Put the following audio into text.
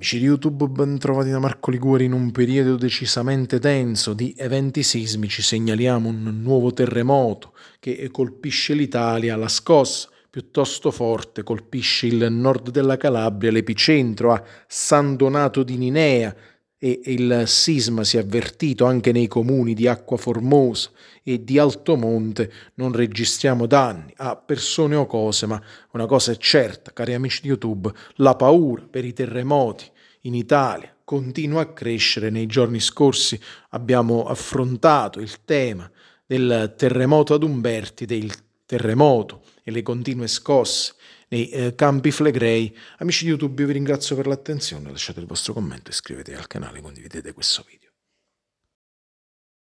Amici di YouTube, ben trovati da Marco Liguori in un periodo decisamente tenso di eventi sismici. Segnaliamo un nuovo terremoto che colpisce l'Italia, la scossa piuttosto forte colpisce il nord della Calabria, l'epicentro a San Donato di Ninea, e il sisma si è avvertito anche nei comuni di Acqua Formosa e di Altomonte, non registriamo danni a persone o cose, ma una cosa è certa, cari amici di YouTube, la paura per i terremoti in Italia continua a crescere. Nei giorni scorsi abbiamo affrontato il tema del terremoto ad Umbertide, il terremoto e le continue scosse nei eh, campi flegrei. Amici di YouTube, io vi ringrazio per l'attenzione, lasciate il vostro commento, iscrivetevi al canale, condividete questo video.